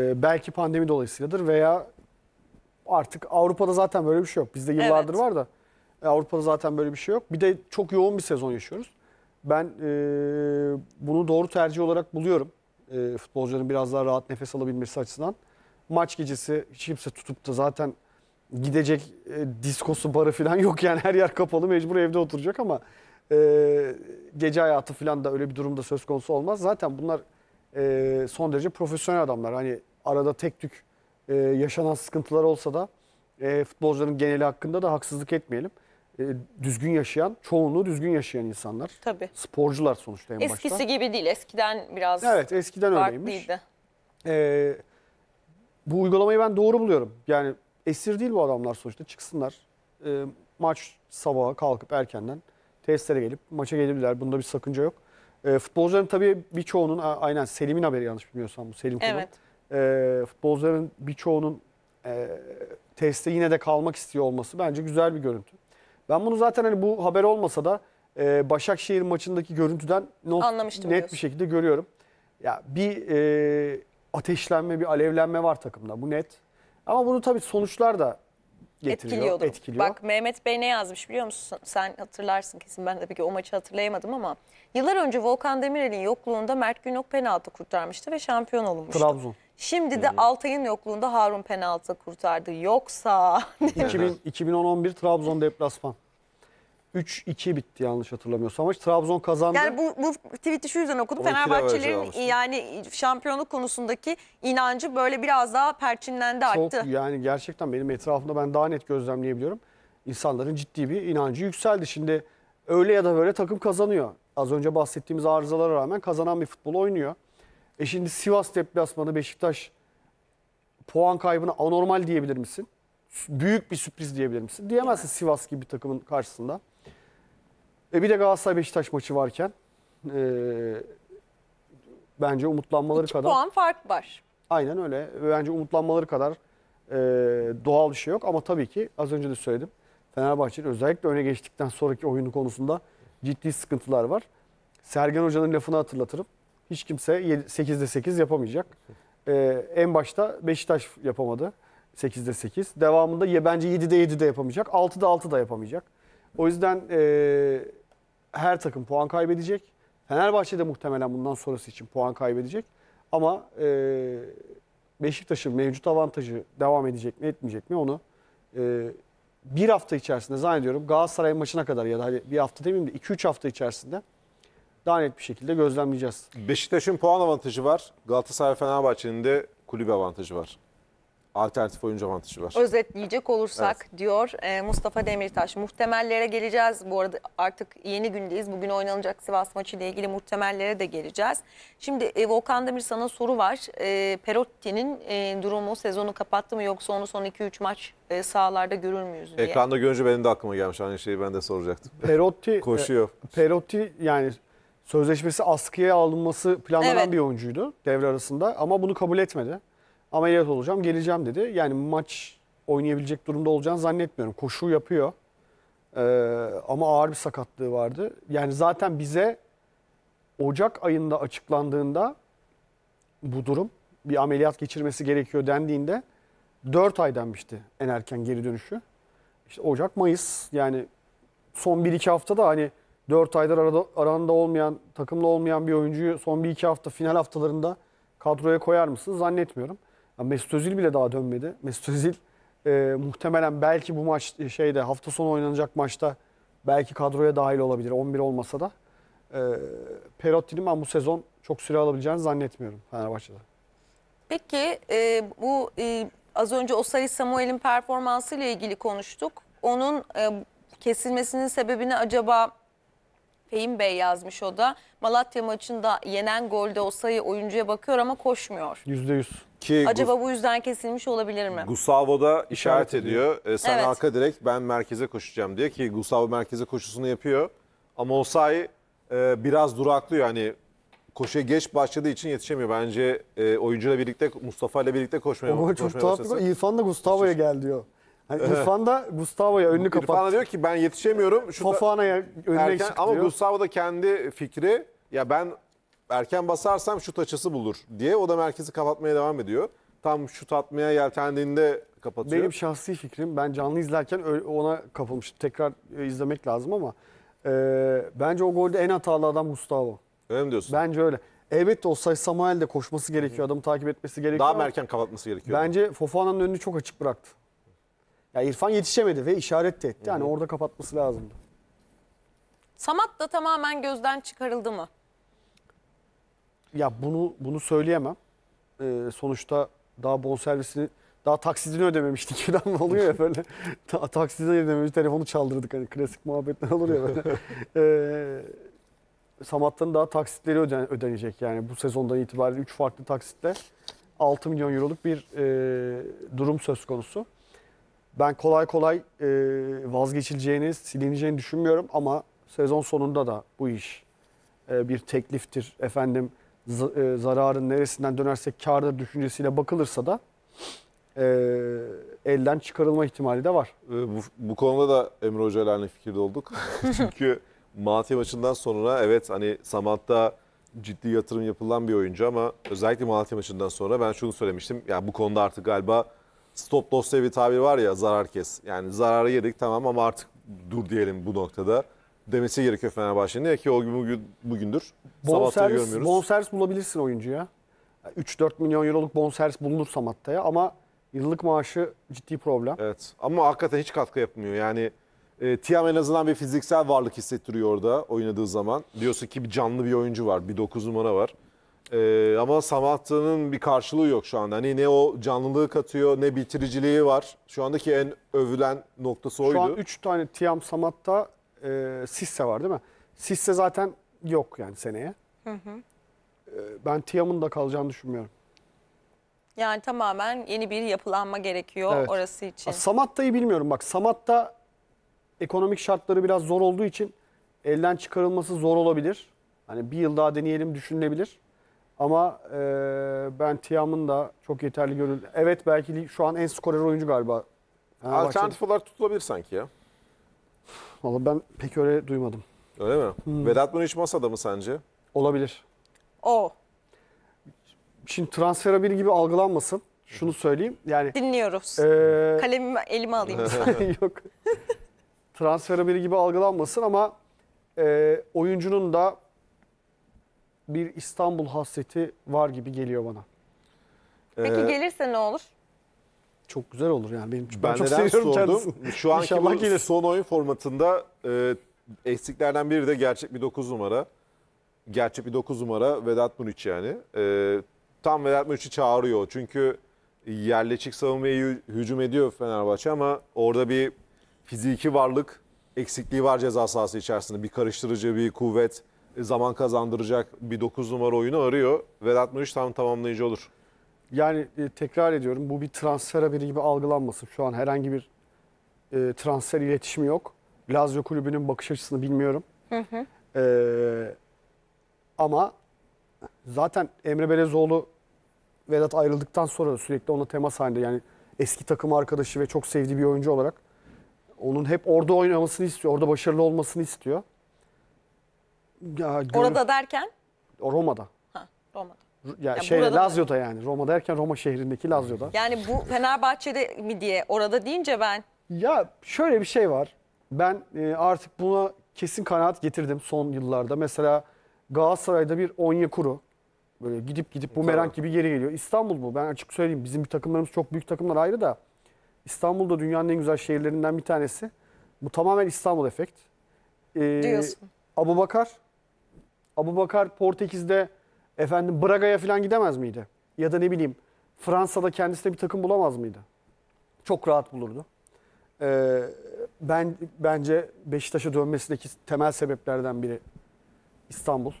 Ee, belki pandemi dolayısıyladır veya artık Avrupa'da zaten böyle bir şey yok. Bizde yıllardır Evet. var da e, Avrupa'da zaten böyle bir şey yok. Bir de çok yoğun bir sezon yaşıyoruz. Ben e, bunu doğru tercih olarak buluyorum. E, futbolcuların biraz daha rahat nefes alabilmesi açısından. Maç gecesi hiç kimse tutup da zaten gidecek e, diskosu barı falan yok yani her yer kapalı mecbur evde oturacak ama e, gece hayatı falan da öyle bir durumda söz konusu olmaz. Zaten bunlar e, son derece profesyonel adamlar. Hani arada tek tük e, yaşanan sıkıntılar olsa da e, futbolcuların geneli hakkında da haksızlık etmeyelim. E, düzgün yaşayan, çoğunluğu düzgün yaşayan insanlar. Tabii. Sporcular sonuçta en Eskisi başta. gibi değil. Eskiden biraz Evet, eskiden öyleymiş. E, bu uygulamayı ben doğru buluyorum. Yani esir değil bu adamlar sonuçta. Çıksınlar. E, maç sabaha kalkıp erkenden tesislere gelip maça gelebilirler. Bunda bir sakınca yok. E, futbolcuların tabii birçoğunun a- aynen Selim'in haberi yanlış bilmiyorsam bu Selim Kurum. Evet. E, futbolcuların birçoğunun e, tesiste yine de kalmak istiyor olması bence güzel bir görüntü. Ben bunu zaten hani bu haber olmasa da e, Başakşehir maçındaki görüntüden not, net diyorsun. bir şekilde görüyorum. Ya bir e, ateşlenme, bir alevlenme var takımda bu net. Ama bunu tabii sonuçlar da getiriyor, etkiliyordur. Etkiliyor. Bak Mehmet Bey ne yazmış biliyor musun? Sen hatırlarsın kesin. Ben de peki o maçı hatırlayamadım ama yıllar önce Volkan Demirel'in yokluğunda Mert Günok penaltı kurtarmıştı ve şampiyon olunmuştu. Trabzon. Şimdi de Altay'ın yokluğunda Harun penaltı kurtardı. Yoksa 2000, 2010-11 Trabzon deplasman. 3-2 bitti yanlış hatırlamıyorsam. Maç Trabzon kazandı. Yani bu, bu tweet'i şu yüzden okudum. Onu Fenerbahçelerin yani şampiyonluk konusundaki inancı böyle biraz daha perçinlendi Çok, arttı. Yani gerçekten benim etrafımda ben daha net gözlemleyebiliyorum. İnsanların ciddi bir inancı yükseldi. Şimdi öyle ya da böyle takım kazanıyor. Az önce bahsettiğimiz arızalara rağmen kazanan bir futbol oynuyor. E şimdi Sivas deplasmanı Beşiktaş puan kaybını anormal diyebilir misin? Büyük bir sürpriz diyebilir misin? Diyemezsin Sivas gibi bir takımın karşısında. E bir de Galatasaray Beşiktaş maçı varken e, bence umutlanmaları İki kadar. puan fark var. Aynen öyle. Bence umutlanmaları kadar e, doğal bir şey yok ama tabii ki az önce de söyledim. Fenerbahçe'nin özellikle öne geçtikten sonraki oyunu konusunda ciddi sıkıntılar var. Sergen Hoca'nın lafını hatırlatırım. Hiç kimse 8'de 8 yapamayacak. Ee, en başta Beşiktaş yapamadı 8'de 8. Devamında ye- bence 7'de 7 de yapamayacak. 6'da 6 da yapamayacak. O yüzden e, her takım puan kaybedecek. Fenerbahçe de muhtemelen bundan sonrası için puan kaybedecek. Ama e, Beşiktaş'ın mevcut avantajı devam edecek mi etmeyecek mi onu e, bir hafta içerisinde zannediyorum Galatasaray maçına kadar ya da hani bir hafta demeyeyim de 2-3 hafta içerisinde daha net bir şekilde gözlemleyeceğiz. Beşiktaş'ın puan avantajı var. Galatasaray Fenerbahçe'nin de kulüp avantajı var alternatif oyuncu avantajı var. Özetleyecek olursak evet. diyor e, Mustafa Demirtaş. Muhtemellere geleceğiz. Bu arada artık yeni gündeyiz. Bugün oynanacak Sivas maçı ile ilgili muhtemellere de geleceğiz. Şimdi e, Volkan Demir sana soru var. E, Perotti'nin durumu sezonu kapattı mı yoksa onu son 2-3 maç sahalarda görür müyüz diye. Ekranda görünce benim de aklıma gelmiş. Aynı şeyi ben de soracaktım. Perotti, Koşuyor. Perotti yani sözleşmesi askıya alınması planlanan evet. bir oyuncuydu devre arasında ama bunu kabul etmedi ameliyat olacağım geleceğim dedi. Yani maç oynayabilecek durumda olacağını zannetmiyorum. Koşu yapıyor ee, ama ağır bir sakatlığı vardı. Yani zaten bize Ocak ayında açıklandığında bu durum bir ameliyat geçirmesi gerekiyor dendiğinde 4 ay denmişti en erken geri dönüşü. İşte Ocak, Mayıs yani son 1-2 haftada hani 4 aydır arada, aranda olmayan, takımla olmayan bir oyuncuyu son 1-2 hafta final haftalarında kadroya koyar mısın zannetmiyorum. Mesut Özil bile daha dönmedi. Mesut Özil e, muhtemelen belki bu maç e, şeyde hafta sonu oynanacak maçta belki kadroya dahil olabilir 11 olmasa da. E, Perotti'nin ben bu sezon çok süre alabileceğini zannetmiyorum Fenerbahçe'de. Peki e, bu e, az önce Osari Samuel'in performansı ile ilgili konuştuk. Onun e, kesilmesinin sebebini acaba Fehim Bey yazmış o da. Malatya maçında yenen golde Osari oyuncuya bakıyor ama koşmuyor. %100. Ki Acaba Gus bu yüzden kesilmiş olabilir mi? Gustavo da işaret ediyor. E, sen Evet. arka direkt ben merkeze koşacağım diye ki Gustavo merkeze koşusunu yapıyor. Ama Osay e, biraz duraklıyor. Hani koşuya geç başladığı için yetişemiyor. Bence e, oyuncuyla birlikte Mustafa ile birlikte koşmaya, O gol çok tuhaf başlasın. İrfan da Gustavo'ya gel diyor. Hani İrfan da Gustavo'ya önünü İrfan da diyor ki ben yetişemiyorum. Şurada Fofana'ya önüne erken, ama Gustavo da kendi fikri ya ben erken basarsam şut açısı bulur diye o da merkezi kapatmaya devam ediyor. Tam şut atmaya yeltendiğinde kapatıyor. Benim şahsi fikrim ben canlı izlerken ona kapılmıştım. Tekrar e, izlemek lazım ama e, bence o golde en hatalı adam Mustafa. Öyle mi diyorsun? Bence öyle. Evet o sayı Samuel de koşması gerekiyor. Adamı takip etmesi gerekiyor. Daha erken kapatması gerekiyor. Bence Fofana'nın önünü çok açık bıraktı. Ya İrfan yetişemedi ve işaret de etti. Yani orada kapatması lazımdı. Samat da tamamen gözden çıkarıldı mı? Ya bunu bunu söyleyemem. Ee, sonuçta daha bonservisini daha taksidini ödememiştik falan oluyor ya böyle. Ta, taksidini ödememiş telefonu çaldırdık hani klasik muhabbetler olur ya böyle. ee, Samat'tan daha taksitleri öden, ödenecek yani bu sezondan itibaren 3 farklı taksitle 6 milyon euroluk bir e, durum söz konusu. Ben kolay kolay e, vazgeçileceğini, silineceğini düşünmüyorum ama sezon sonunda da bu iş e, bir tekliftir efendim e, zararın neresinden dönersek kardır düşüncesiyle bakılırsa da e, elden çıkarılma ihtimali de var. Ee, bu, bu konuda da Emre Hoca ile aynı fikirde olduk. Çünkü Malatya maçından sonra evet hani Samat'ta ciddi yatırım yapılan bir oyuncu ama özellikle Malatya maçından sonra ben şunu söylemiştim. Ya yani bu konuda artık galiba stop loss diye bir tabir var ya zarar kes. Yani zararı yedik tamam ama artık dur diyelim bu noktada demesi gerekiyor Fenerbahçe'nin. Ki o gün bugündür. Bon servis, görmüyoruz. Bon servis bulabilirsin oyuncuya. 3-4 milyon euroluk bon servis bulunur Samatta'ya ama yıllık maaşı ciddi problem. Evet ama hakikaten hiç katkı yapmıyor. Yani e, Tiam en azından bir fiziksel varlık hissettiriyor orada oynadığı zaman. Diyorsun ki bir canlı bir oyuncu var, bir 9 numara var. E, ama Samatta'nın bir karşılığı yok şu anda. Hani ne o canlılığı katıyor ne bitiriciliği var. Şu andaki en övülen noktası oydu. Şu an 3 tane Tiam Samatta e, Sisse var değil mi? Sisse zaten yok yani seneye. Hı hı. E, ben Tiam'ın da kalacağını düşünmüyorum. Yani tamamen yeni bir yapılanma gerekiyor Evet. orası için. Samatta'yı bilmiyorum bak. Samatta ekonomik şartları biraz zor olduğu için elden çıkarılması zor olabilir. Hani bir yıl daha deneyelim düşünülebilir. Ama e, ben Tiam'ın da çok yeterli görüldü. Evet belki şu an en skorer oyuncu galiba. Fenerbahçe'nin. Alternatif olarak tutulabilir sanki ya. Valla ben pek öyle duymadım. Öyle mi? Hmm. Vedat hiç masada mı sence? Olabilir. O. Şimdi transfer bir gibi algılanmasın. Şunu söyleyeyim. Yani Dinliyoruz. Ee... Kalemimi elime alayım. Yok. Transfer bir gibi algılanmasın ama e, oyuncunun da bir İstanbul hasreti var gibi geliyor bana. Peki ee... gelirse ne olur? Çok güzel olur yani. Benim, ben, ben çok neden seviyorum sordum. kendisini. Şu anki İnşallah bu gelir. son oyun formatında e, eksiklerden biri de gerçek bir 9 numara. Gerçek bir 9 numara Vedat Muriç yani. E, tam Vedat Muriç'i çağırıyor. Çünkü yerleşik savunmayı hücum ediyor Fenerbahçe ama orada bir fiziki varlık eksikliği var ceza sahası içerisinde. Bir karıştırıcı, bir kuvvet, e, zaman kazandıracak bir 9 numara oyunu arıyor. Vedat Muriç tam tamamlayıcı olur. Yani e, tekrar ediyorum bu bir transfer haberi gibi algılanmasın. Şu an herhangi bir e, transfer iletişimi yok. Lazio kulübünün bakış açısını bilmiyorum. Hı hı. E, ama zaten Emre Belezoğlu Vedat ayrıldıktan sonra da sürekli ona temas halinde. Yani eski takım arkadaşı ve çok sevdiği bir oyuncu olarak onun hep orada oynamasını istiyor. Orada başarılı olmasını istiyor. Ya, gör- Orada derken? Roma'da. Ha, Roma'da. Ya yani şey Lazio'da yani. Roma derken Roma şehrindeki Lazio'da. Yani bu Fenerbahçe'de mi diye orada deyince ben Ya şöyle bir şey var. Ben e, artık buna kesin kanaat getirdim son yıllarda. Mesela Galatasaray'da bir kuru böyle gidip gidip bu bumerang gibi geri geliyor. İstanbul bu. Ben açık söyleyeyim. Bizim bir takımlarımız çok büyük takımlar ayrı da İstanbul'da dünyanın en güzel şehirlerinden bir tanesi. Bu tamamen İstanbul efekt. Ee, diyorsun. Abubakar Abubakar Portekiz'de Efendim Braga'ya falan gidemez miydi? Ya da ne bileyim Fransa'da kendisine bir takım bulamaz mıydı? Çok rahat bulurdu. Ee, ben Bence Beşiktaş'a dönmesindeki temel sebeplerden biri İstanbul.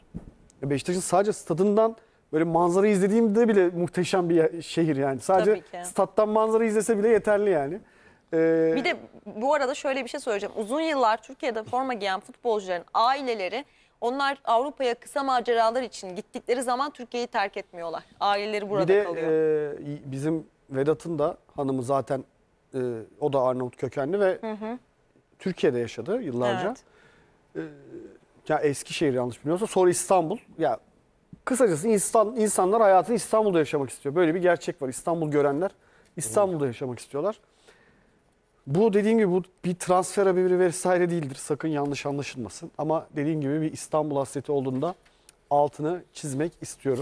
Beşiktaş'ın sadece stadından böyle manzara izlediğimde bile muhteşem bir şehir yani. Sadece stat'tan manzara izlese bile yeterli yani. Ee... Bir de bu arada şöyle bir şey söyleyeceğim. Uzun yıllar Türkiye'de forma giyen futbolcuların aileleri onlar Avrupa'ya kısa maceralar için gittikleri zaman Türkiye'yi terk etmiyorlar. Aileleri burada bir de, kalıyor. E, bizim Vedat'ın da hanımı zaten e, o da Arnavut kökenli ve hı hı. Türkiye'de yaşadı yıllarca. Evet. E, ya Eskişehir yanlış bilmiyorsa sonra İstanbul. Ya kısacası insan insanlar hayatını İstanbul'da yaşamak istiyor. Böyle bir gerçek var. İstanbul görenler İstanbul'da yaşamak istiyorlar. Bu dediğim gibi bu bir transfer haberi vesaire değildir. Sakın yanlış anlaşılmasın. Ama dediğim gibi bir İstanbul hasreti olduğunda altını çizmek istiyorum.